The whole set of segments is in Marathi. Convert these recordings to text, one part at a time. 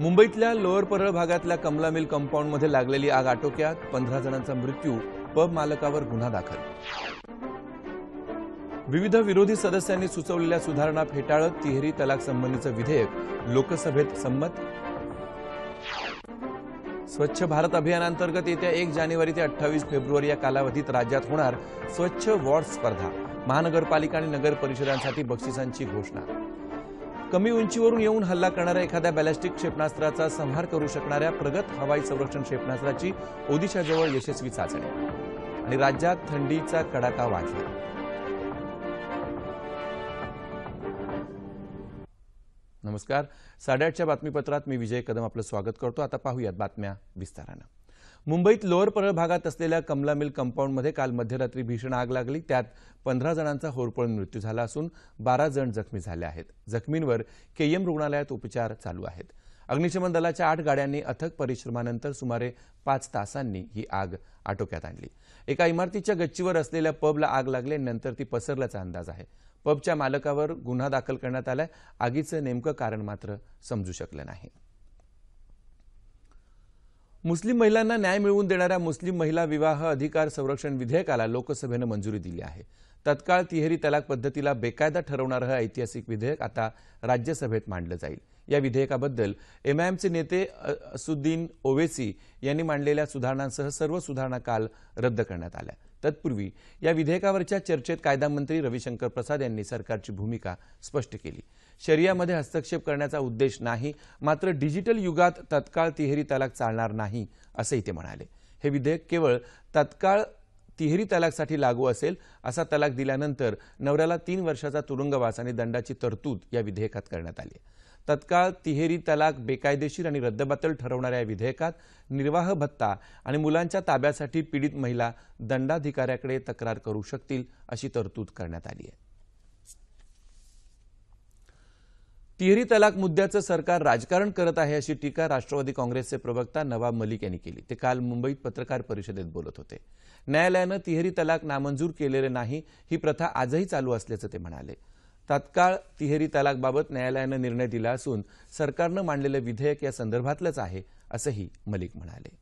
मुंबईतल्या लोअर परळ भागातल्या कमला मिल कंपाऊंडमध्ये लागलेली आग आटोक्यात पंधरा जणांचा मृत्यू पब मालकावर गुन्हा दाखल विविध विरोधी सदस्यांनी सुचवलेल्या सुधारणा फेटाळत तिहेरी तलाक संबंधीचं विधेयक लोकसभेत संमत स्वच्छ भारत अभियानांतर्गत येत्या एक जानेवारी ते अठ्ठावीस फेब्रुवारी या कालावधीत राज्यात होणार स्वच्छ वॉर्ड स्पर्धा महानगरपालिका आणि नगर परिषदांसाठी बक्षिसांची घोषणा कमी उंचीवरून येऊन हल्ला करणाऱ्या एखाद्या बॅलिस्टिक क्षेपणास्त्राचा संहार करू शकणाऱ्या प्रगत हवाई संरक्षण क्षेपणास्त्राची ओदिशाजवळ यशस्वी चाचणी आणि राज्यात थंडीचा कडाका वाढला नमस्कार साडेआठच्या बातमीपत्रात मी विजय कदम आपलं स्वागत करतो आता पाहूयात बातम्या विस्तारानं मुंबईत लोअर परळ भागात असलेल्या कमला मिल कंपाऊंडमध्ये काल मध्यरात्री भीषण आग लागली त्यात पंधरा जणांचा होरपळून मृत्यू झाला असून बारा जण जखमी झाले आहेत जखमींवर केईएम रुग्णालयात उपचार चालू आहेत अग्निशमन दलाच्या आठ गाड्यांनी अथक परिश्रमानंतर सुमारे पाच तासांनी ही आग आटोक्यात आणली एका इमारतीच्या गच्चीवर असलेल्या पबला आग लागले नंतर ती पसरल्याचा अंदाज आहे पबच्या मालकावर गुन्हा दाखल करण्यात आलाय आगीचं नेमकं कारण मात्र समजू शकलं नाही मुस्लिम महिलांना न्याय मिळवून देणाऱ्या मुस्लिम महिला विवाह अधिकार संरक्षण विधेयकाला लोकसभेनं मंजुरी दिली आहे तत्काळ तिहेरी तलाक पद्धतीला बेकायदा ठरवणारं ऐतिहासिक विधेयक आता राज्यसभेत मांडलं जाईल या विधेयकाबद्दल एमआयएमचे नेते असुद्दीन ओवेसी यांनी मांडलेल्या सुधारणांसह सर्व सुधारणा काल रद्द करण्यात आल्या तत्पूर्वी या विधेयकावरच्या चर्चेत कायदा मंत्री रविशंकर प्रसाद यांनी सरकारची भूमिका स्पष्ट केली शरियामध्ये हस्तक्षेप करण्याचा उद्देश नाही मात्र डिजिटल युगात तत्काळ तिहेरी तलाक चालणार नाही असंही ते म्हणाले हे विधेयक केवळ तत्काळ तिहेरी तलाकसाठी लागू असेल असा तलाक दिल्यानंतर नवऱ्याला तीन वर्षाचा तुरुंगवास आणि दंडाची तरतूद या विधेयकात करण्यात आली तत्काळ तिहेरी तलाक बेकायदेशीर आणि रद्दबातल ठरवणाऱ्या या विधेयकात निर्वाह भत्ता आणि मुलांच्या ताब्यासाठी पीडित महिला दंडाधिकाऱ्याकडे तक्रार करू शकतील अशी तरतूद करण्यात आली आहे तिहेरी तलाक मुद्द्याचं सरकार राजकारण करत आहे अशी टीका राष्ट्रवादी काँग्रेसचे प्रवक्ता नवाब मलिक यांनी केली ते काल मुंबईत पत्रकार परिषदेत बोलत होते न्यायालयानं तिहेरी तलाक नामंजूर केलेले नाही ही प्रथा आजही चालू असल्याचं ते म्हणाले तात्काळ तिहेरी तलाकबाबत न्यायालयानं निर्णय दिला असून सरकारनं मांडलेलं विधेयक या संदर्भातलंच आहे असंही मलिक म्हणाले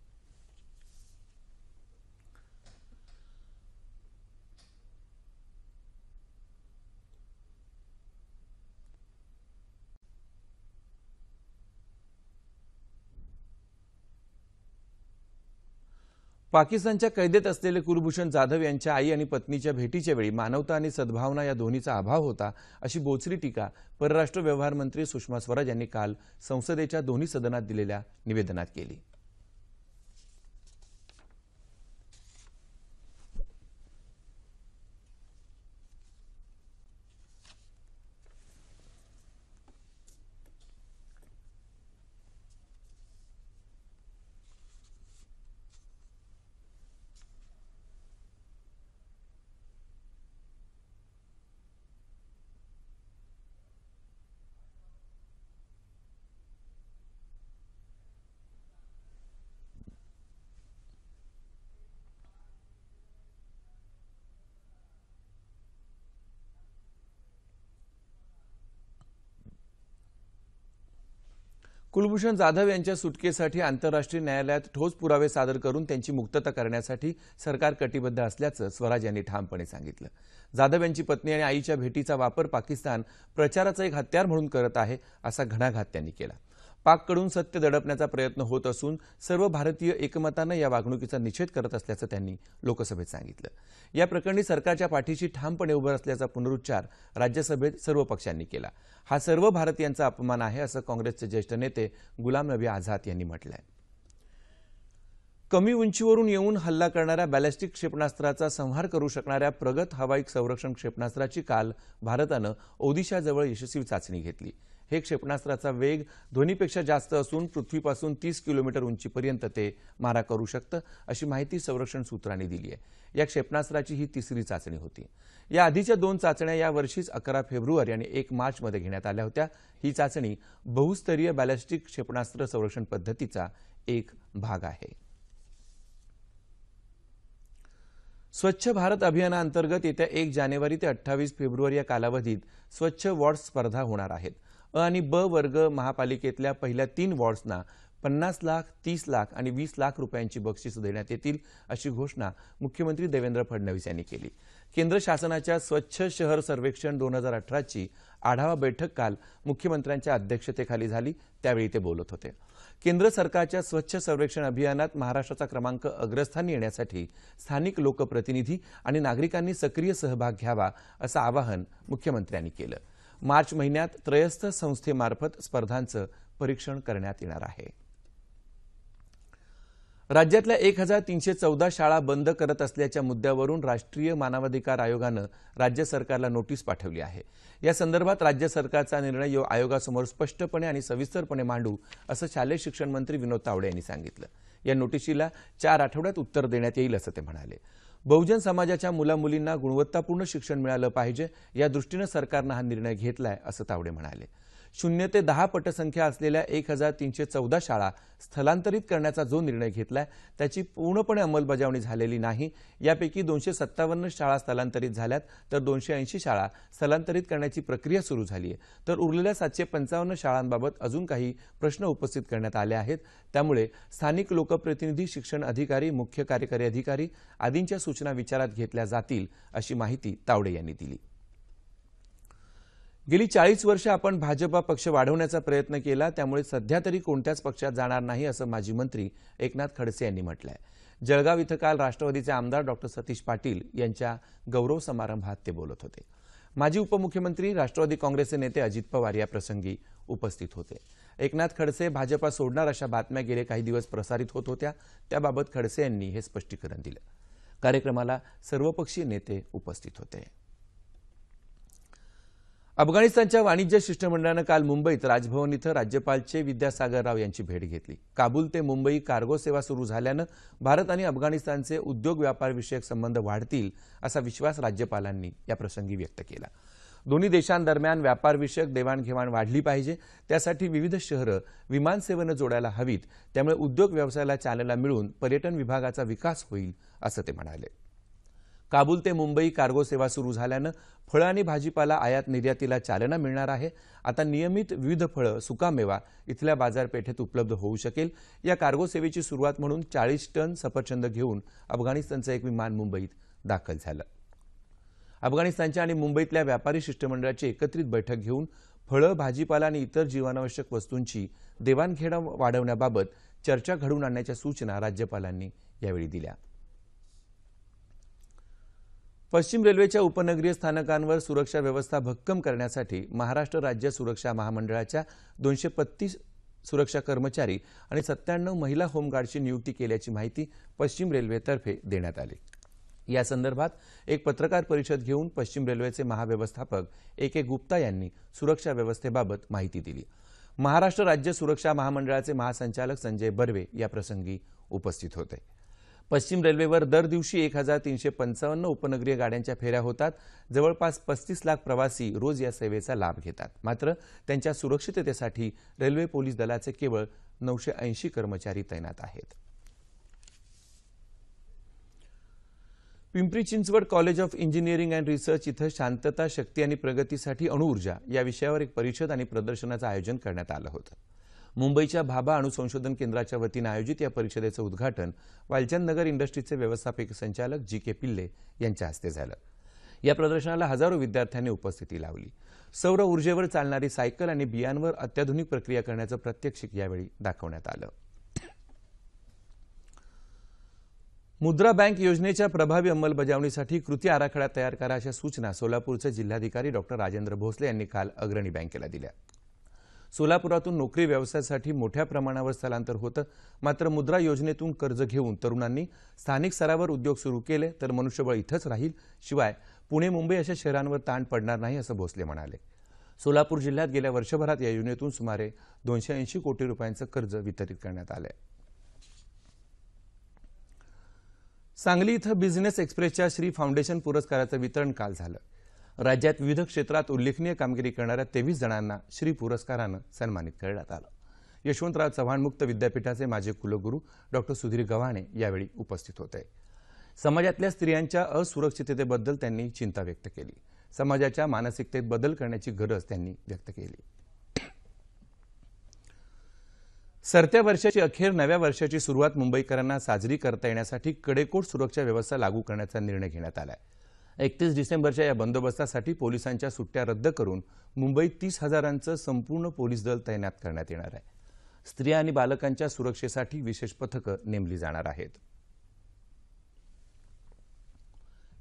पाकिस्तानच्या कैदेत असलेले कुलभूषण जाधव यांच्या आई आणि पत्नीच्या भेटीच्या वेळी मानवता आणि सद्भावना या दोन्हीचा अभाव होता अशी बोचरी टीका परराष्ट्र व्यवहार मंत्री सुषमा स्वराज यांनी काल संसदेच्या दोन्ही सदनात दिलेल्या निवेदनात केली कुलभूषण जाधव यांच्या सुटकेसाठी आंतरराष्ट्रीय न्यायालयात ठोस पुरावे सादर करून त्यांची मुक्तता करण्यासाठी सरकार कटिबद्ध असल्याचं स्वराज यांनी ठामपणे सांगितलं जाधव यांची पत्नी आणि आईच्या भेटीचा वापर पाकिस्तान प्रचाराचं एक हत्यार म्हणून करत आहे असा घणाघात त्यांनी केला पाककडून सत्य दडपण्याचा प्रयत्न होत असून सर्व भारतीय एकमतानं या वागणुकीचा निषेध करत असल्याचं त्यांनी लोकसभेत सांगितलं या प्रकरणी सरकारच्या पाठीशी ठामपणे उभं असल्याचा पुनरुच्चार राज्यसभेत सर्व पक्षांनी केला हा सर्व भारतीयांचा अपमान आहे असं काँग्रेसचे ज्येष्ठ नेते गुलाम नबी आझाद यांनी म्हटलं कमी उंचीवरून येऊन हल्ला करणाऱ्या बॅलेस्टिक क्षेपणास्त्राचा संहार करू शकणाऱ्या प्रगत हवाई संरक्षण क्षेपणास्त्राची काल भारतानं ओदिशाजवळ यशस्वी चाचणी घेतली हे क्षेपणास्त्राचा वेग ध्वनीपेक्षा जास्त असून पृथ्वीपासून तीस किलोमीटर उंचीपर्यंत ते मारा करू शकतं अशी माहिती संरक्षण सूत्रांनी दिली आहे या क्षेपणास्त्राची ही तिसरी चाचणी होती या आधीच्या दोन चाचण्या यावर्षीच अकरा फेब्रुवारी आणि एक मार्चमध्ये घेण्यात आल्या होत्या ही चाचणी बहुस्तरीय बॅलिस्टिक क्षेपणास्त्र संरक्षण पद्धतीचा एक भाग आहे स्वच्छ भारत अभियानाअंतर्गत येत्या एक जानेवारी ते अठ्ठावीस फेब्रुवारी या कालावधीत स्वच्छ वॉर्ड स्पर्धा होणार आहेत अ आणि ब वर्ग महापालिकेतल्या पहिल्या तीन वॉर्ड्सना पन्नास लाख तीस लाख आणि वीस लाख रुपयांची बक्षीस देण्यात येतील अशी घोषणा मुख्यमंत्री देवेंद्र फडणवीस यांनी केली केंद्र शासनाच्या स्वच्छ शहर सर्वेक्षण दोन हजार अठराची आढावा बैठक काल मुख्यमंत्र्यांच्या अध्यक्षतेखाली झाली त्यावेळी ते बोलत होते केंद्र सरकारच्या स्वच्छ सर्वेक्षण अभियानात महाराष्ट्राचा क्रमांक अग्रस्थानी येण्यासाठी स्थानिक लोकप्रतिनिधी आणि नागरिकांनी सक्रिय सहभाग घ्यावा असं आवाहन मुख्यमंत्र्यांनी केलं मार्च महिन्यात त्रयस्थ संस्थेमार्फत स्पर्धांचं परीक्षण करण्यात येणार आहे राज्यातल्या एक हजार तीनशे चौदा शाळा बंद करत असल्याच्या मुद्द्यावरून राष्ट्रीय मानवाधिकार आयोगानं राज्य सरकारला नोटीस पाठवली आहे या संदर्भात राज्य सरकारचा निर्णय आयोगासमोर स्पष्टपणे आणि सविस्तरपणे मांडू असं शालेय शिक्षण मंत्री विनोद तावडे यांनी सांगितलं या नोटिशीला चार आठवड्यात उत्तर देण्यात येईल असं ते म्हणाले बहुजन समाजाच्या मुलामुलींना गुणवत्तापूर्ण शिक्षण मिळालं पाहिजे या दृष्टीनं सरकारनं हा निर्णय घेतलाय असं तावडे म्हणाले शून्य ते दहा पटसंख्या असलेल्या एक हजार तीनशे चौदा शाळा स्थलांतरित करण्याचा जो निर्णय घेतला आहे त्याची पूर्णपणे अंमलबजावणी झालेली नाही यापैकी दोनशे सत्तावन्न शाळा स्थलांतरित झाल्यात तर दोनशे ऐंशी शाळा स्थलांतरित करण्याची प्रक्रिया सुरू झाली आहे तर उरलेल्या सातशे पंचावन्न शाळांबाबत अजून काही प्रश्न उपस्थित करण्यात आले आहेत त्यामुळे स्थानिक लोकप्रतिनिधी शिक्षण अधिकारी मुख्य कार्यकारी अधिकारी आदींच्या सूचना विचारात घेतल्या जातील अशी माहिती तावडे यांनी दिली गेली चाळीस वर्ष आपण भाजपा पक्ष वाढवण्याचा प्रयत्न केला त्यामुळे सध्या तरी कोणत्याच पक्षात जाणार नाही असं माजी मंत्री एकनाथ खडसे यांनी म्हटलं जळगाव इथं काल राष्ट्रवादीचे आमदार डॉक्टर सतीश पाटील यांच्या गौरव समारंभात ते बोलत होते माजी उपमुख्यमंत्री राष्ट्रवादी काँग्रेसचे नेते अजित पवार या प्रसंगी उपस्थित होते एकनाथ खडसे भाजपा सोडणार अशा बातम्या गेले काही दिवस प्रसारित होत होत्या त्याबाबत खडसे यांनी हे स्पष्टीकरण दिलं कार्यक्रमाला सर्वपक्षीय नेते उपस्थित होते अफगाणिस्तानच्या वाणिज्य शिष्टमंडळानं काल मुंबईत राजभवन इथं राज्यपाल चे विद्यासागर राव यांची भेट घेतली काबूल ते मुंबई कार्गो सेवा सुरू झाल्यानं भारत आणि अफगाणिस्तानचे उद्योग व्यापारविषयक संबंध वाढतील असा विश्वास राज्यपालांनी याप्रसंगी व्यक्त केला दोन्ही देशांदरम्यान व्यापारविषयक देवाणघेवाण वाढली पाहिजे त्यासाठी विविध शहरं विमानसेवेनं जोडायला हवीत त्यामुळे उद्योग व्यवसायाला चालना मिळून पर्यटन विभागाचा विकास होईल असं ते म्हणाले काबूल ते मुंबई कार्गो सेवा सुरू झाल्यानं फळं आणि भाजीपाला आयात निर्यातीला चालना मिळणार आहे आता नियमित विविध फळं सुकामेवा इथल्या बाजारपेठेत उपलब्ध होऊ शकेल या कार्गो सेवेची सुरुवात म्हणून चाळीस टन सफरचंद घेऊन अफगाणिस्तानचं एक विमान मुंबईत दाखल झालं अफगाणिस्तानच्या आणि मुंबईतल्या व्यापारी शिष्टमंडळाची एकत्रित बैठक घेऊन फळं भाजीपाला आणि इतर जीवनावश्यक वस्तूंची देवाणघेवाण वाढवण्याबाबत चर्चा घडवून आणण्याच्या सूचना राज्यपालांनी यावेळी दिल्या पश्चिम रेल्वेच्या उपनगरीय स्थानकांवर सुरक्षा व्यवस्था भक्कम करण्यासाठी महाराष्ट्र राज्य सुरक्षा महामंडळाच्या दोनशे पत्तीस सुरक्षा कर्मचारी आणि सत्त्याण्णव महिला होमगार्डची नियुक्ती केल्याची माहिती पश्चिम रेल्वेतर्फे देण्यात आली या संदर्भात एक पत्रकार परिषद घेऊन पश्चिम रेल्वेचे महाव्यवस्थापक ए के गुप्ता यांनी सुरक्षा व्यवस्थेबाबत माहिती दिली महाराष्ट्र राज्य सुरक्षा महामंडळाचे महासंचालक संजय बर्वे याप्रसंगी उपस्थित होते पश्चिम रेल्वेवर दर दिवशी एक हजार तीनशे पंचावन्न उपनगरीय गाड्यांच्या फेऱ्या होतात जवळपास पस्तीस लाख प्रवासी रोज या सेवेचा लाभ घेतात मात्र त्यांच्या सुरक्षिततेसाठी रेल्वे पोलीस दलाचे केवळ नऊशे ऐंशी कर्मचारी तैनात आहेत Pimpri Chinchwad college of engineering and research इथं शांतता शक्ती आणि प्रगतीसाठी अणुऊर्जा या विषयावर एक परिषद आणि प्रदर्शनाचं आयोजन करण्यात आलं होतं मुंबईच्या भाभा अणुसंशोधन केंद्राच्या वतीनं आयोजित या परिषदेचं उद्घाटन वालचंद नगर इंडस्ट्रीजचे व्यवस्थापक संचालक जी के पिल्ले यांच्या हस्ते झालं या प्रदर्शनाला हजारो विद्यार्थ्यांनी उपस्थिती लावली सौर ऊर्जेवर चालणारी सायकल आणि बियांवर अत्याधुनिक प्रक्रिया करण्याचं प्रत्यक्षिक यावेळी दाखवण्यात आलं मुद्रा बँक योजनेच्या प्रभावी अंमलबजावणीसाठी कृती आराखडा तयार करा अशा सूचना सोलापूरचे जिल्हाधिकारी डॉ राजेंद्र भोसले यांनी काल अग्रणी बँकेला दिल्या सोलापुरातून नोकरी व्यवसायासाठी मोठ्या प्रमाणावर स्थलांतर होतं मात्र मुद्रा योजनेतून कर्ज घेऊन तरुणांनी स्थानिक स्तरावर उद्योग सुरू केले तर मनुष्यबळ इथंच राहील शिवाय पुणे मुंबई अशा शहरांवर ताण पडणार नाही असं भोसले म्हणाले सोलापूर जिल्ह्यात गेल्या वर्षभरात या योजनेतून सुमारे दोनशे ऐंशी कोटी रुपयांचं कर्ज वितरित करण्यात आलं सांगली इथं बिझनेस एक्सप्रेसच्या श्री फाउंडेशन पुरस्काराचं वितरण काल झालं राज्यात विविध क्षेत्रात उल्लेखनीय कामगिरी करणाऱ्या तेवीस जणांना श्री पुरस्कारानं सन्मानित करण्यात आलं यशवंतराव चव्हाण मुक्त विद्यापीठाचे माजी कुलगुरू डॉक्टर सुधीर गव्हाणे यावेळी उपस्थित होते समाजातल्या स्त्रियांच्या असुरक्षिततेबद्दल त्यांनी चिंता व्यक्त केली समाजाच्या मानसिकतेत बदल करण्याची गरज त्यांनी व्यक्त केली सरत्या वर्षाची अखेर नव्या वर्षाची सुरुवात मुंबईकरांना साजरी करता येण्यासाठी कडेकोट सुरक्षा व्यवस्था लागू करण्याचा निर्णय घेण्यात आला एकतीस डिसेंबरच्या या बंदोबस्तासाठी पोलिसांच्या सुट्ट्या रद्द करून मुंबईत तीस हजारांचं संपूर्ण पोलीस दल तैनात करण्यात येणार आहे स्त्रिया आणि बालकांच्या सुरक्षेसाठी विशेष पथकं नेमली जाणार आहेत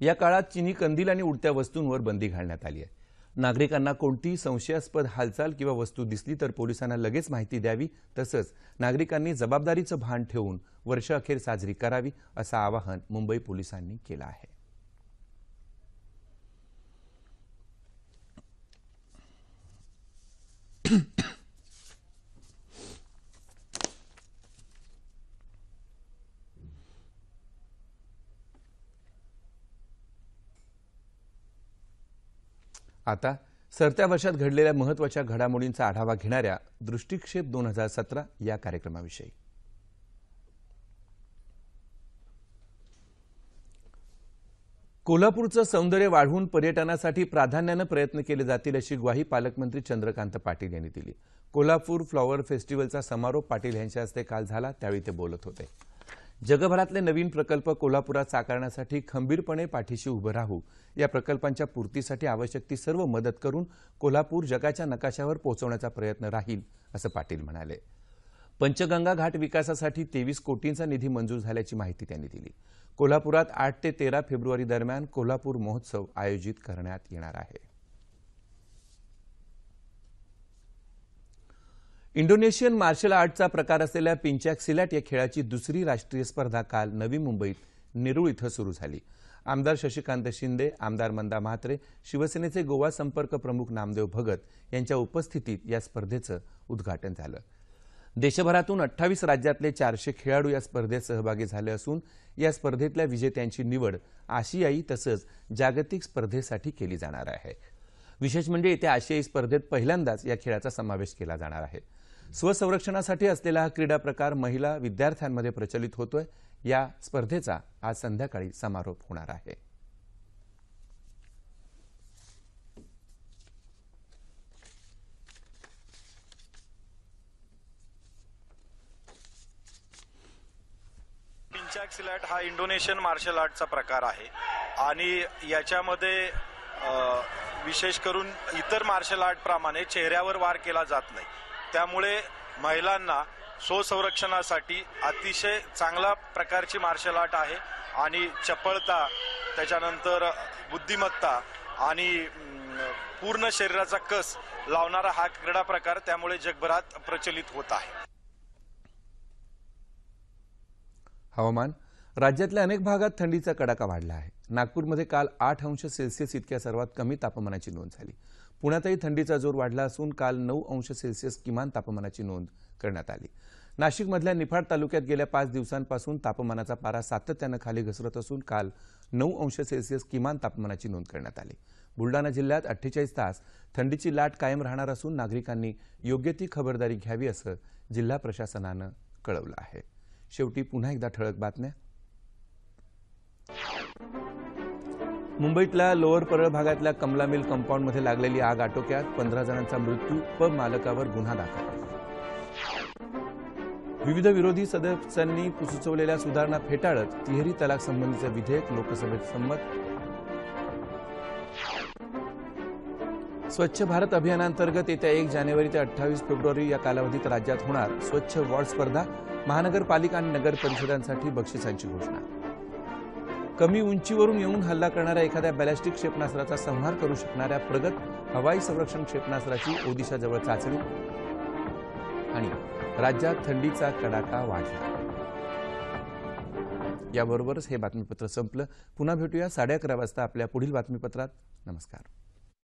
या काळात चिनी कंदील आणि उडत्या वस्तूंवर बंदी घालण्यात आली आहे नागरिकांना कोणतीही संशयास्पद हालचाल किंवा वस्तू दिसली तर पोलिसांना लगेच माहिती द्यावी तसंच नागरिकांनी जबाबदारीचं भान ठेवून वर्षअखेर साजरी करावी असं आवाहन मुंबई पोलिसांनी केलं आहे आता सरत्या वर्षात घडलेल्या महत्वाच्या घडामोडींचा आढावा घेणाऱ्या दृष्टिक्षेप दोन हजार सतरा या कार्यक्रमाविषयी कोल्हापूरचं सौंदर्य वाढवून पर्यटनासाठी प्राधान्यानं प्रयत्न केले जातील अशी ग्वाही पालकमंत्री चंद्रकांत पाटील यांनी दिली कोल्हापूर फ्लॉवर फेस्टिवलचा समारोप पाटील यांच्या हस्ते काल झाला त्यावेळी ते बोलत होते जगभरातले नवीन प्रकल्प कोल्हापुरात साकारण्यासाठी खंबीरपणे पाठीशी उभं राहू या प्रकल्पांच्या पूर्तीसाठी आवश्यक ती सर्व मदत करून कोल्हापूर जगाच्या नकाशावर पोहोचवण्याचा प्रयत्न राहील असं पाटील म्हणाले पंचगंगा घाट विकासासाठी तेवीस कोटींचा निधी मंजूर झाल्याची माहिती त्यांनी दिली कोल्हापुरात आठ ते तेरा फेब्रुवारी दरम्यान कोल्हापूर महोत्सव आयोजित करण्यात येणार आहे इंडोनेशियन मार्शल आर्टचा प्रकार असलेल्या पिंचॅक सिलॅट या खेळाची दुसरी राष्ट्रीय स्पर्धा काल नवी मुंबईत नेरुळ इथं सुरू झाली आमदार शशिकांत शिंदे आमदार मंदा म्हात्रे शिवसेनेचे गोवा संपर्क प्रमुख नामदेव भगत यांच्या उपस्थितीत या स्पर्धेचं उद्घाटन झालं देशभरातून अठ्ठावीस राज्यातले चारशे खेळाडू या स्पर्धेत सहभागी झाले असून या स्पर्धेतल्या विजेत्यांची निवड आशियाई तसंच जागतिक स्पर्धेसाठी केली जाणार आहे विशेष म्हणजे येत्या आशियाई स्पर्धेत पहिल्यांदाच या खेळाचा समावेश केला जाणार आहे स्वसंरक्षणासाठी असलेला हा क्रीडा प्रकार महिला विद्यार्थ्यांमध्ये प्रचलित होतोय या स्पर्धेचा आज संध्याकाळी समारोप होणार आहे हा इंडोनेशियन मार्शल आर्टचा प्रकार आहे आणि याच्यामध्ये विशेष करून इतर मार्शल आर्टप्रमाणे चेहऱ्यावर वार केला जात नाही त्यामुळे महिलांना स्वसंरक्षणासाठी अतिशय चांगला प्रकारची मार्शल आर्ट आहे आणि चपळता त्याच्यानंतर बुद्धिमत्ता आणि पूर्ण शरीराचा कस लावणारा हा क्रीडा प्रकार त्यामुळे जगभरात प्रचलित होत आहे हवामान राज्यातल्या अनेक भागात थंडीचा कडाका वाढला आहे नागपूरमध्ये काल आठ अंश सेल्सिअस इतक्या सर्वात कमी तापमानाची नोंद झाली पुण्यातही थंडीचा जोर वाढला असून काल नऊ अंश सेल्सिअस किमान तापमानाची नोंद करण्यात आली नाशिकमधल्या निफाड तालुक्यात गेल्या पाच दिवसांपासून तापमानाचा पारा सातत्यानं खाली घसरत असून काल नऊ अंश सेल्सिअस किमान तापमानाची नोंद करण्यात आली बुलडाणा जिल्ह्यात अठ्ठेचाळीस तास थंडीची लाट कायम राहणार असून नागरिकांनी योग्य ती खबरदारी घ्यावी असं जिल्हा प्रशासनानं कळवलं आहे शेवटी पुन्हा एकदा ठळक बातम्या मुंबईतल्या लोअर परळ भागातल्या कमला मिल कंपाऊंडमध्ये लागलेली आग आटोक्यात पंधरा जणांचा मृत्यू पब मालकावर गुन्हा दाखल विविध विरोधी सदस्यांनी सुचवलेल्या सुधारणा फेटाळत तिहेरी तलाक संबंधीचं विधेयक लोकसभेत संमत स्वच्छ भारत अभियानांतर्गत येत्या एक जानेवारी ते अठ्ठावीस फेब्रुवारी या कालावधीत राज्यात होणार स्वच्छ वॉर्ड स्पर्धा महानगरपालिका आणि नगर परिषदांसाठी बक्षिसांची घोषणा कमी उंचीवरून येऊन हल्ला करणाऱ्या एखाद्या बॅलॅस्टिक क्षेपणास्त्राचा संहार करू शकणाऱ्या प्रगत हवाई संरक्षण क्षेपणास्त्राची ओदिशाजवळ चाचणी आणि राज्यात थंडीचा कडाका वाढला याबरोबरच हे बातमीपत्र संपलं पुन्हा भेटूया साडे अकरा वाजता आपल्या पुढील बातमीपत्रात नमस्कार